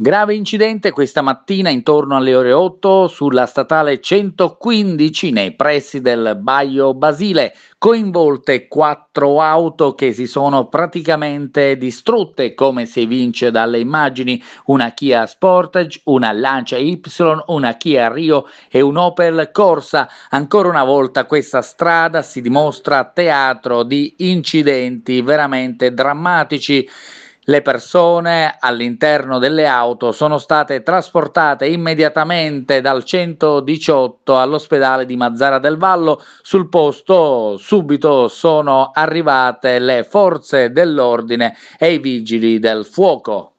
Grave incidente questa mattina intorno alle ore 8 sulla statale 115 nei pressi del Baio Basile, coinvolte quattro auto che si sono praticamente distrutte come si evince dalle immagini, una Kia Sportage, una Lancia Y, una Kia Rio e un Opel Corsa. Ancora una volta questa strada si dimostra teatro di incidenti veramente drammatici. Le persone all'interno delle auto sono state trasportate immediatamente dal 118 all'ospedale di Mazzara del Vallo. Sul posto subito sono arrivate le forze dell'ordine e i vigili del fuoco.